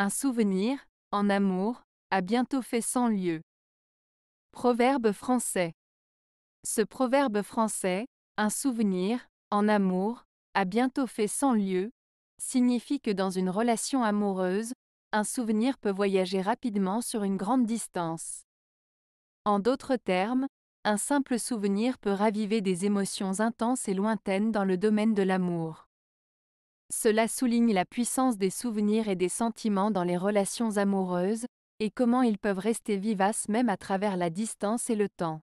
Un souvenir, en amour, a bientôt fait sans lieu. Proverbe français. Ce proverbe français, un souvenir, en amour, a bientôt fait sans lieu, signifie que dans une relation amoureuse, un souvenir peut voyager rapidement sur une grande distance. En d'autres termes, un simple souvenir peut raviver des émotions intenses et lointaines dans le domaine de l'amour. Cela souligne la puissance des souvenirs et des sentiments dans les relations amoureuses, et comment ils peuvent rester vivaces même à travers la distance et le temps.